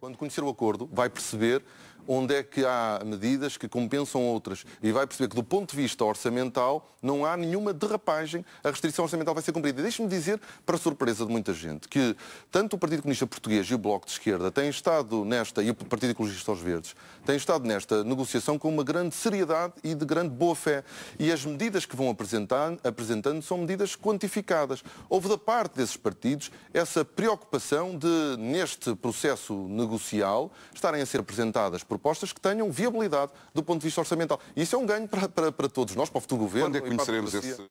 Quando conhecer o acordo, vai perceber onde é que há medidas que compensam outras. E vai perceber que, do ponto de vista orçamental, não há nenhuma derrapagem, a restrição orçamental vai ser cumprida. Deixe-me dizer, para surpresa de muita gente, que tanto o Partido Comunista Português e o Bloco de Esquerda têm estado nesta, e o Partido Ecologista aos Verdes, têm estado nesta negociação com uma grande seriedade e de grande boa-fé. E as medidas que vão apresentar, apresentando são medidas quantificadas. Houve da parte desses partidos essa preocupação de, neste processo negocial, estarem a ser apresentadas propostas que tenham viabilidade do ponto de vista orçamental. E isso é um ganho para, para, para todos nós, para o futuro governo. Quando é que conheceremos esse...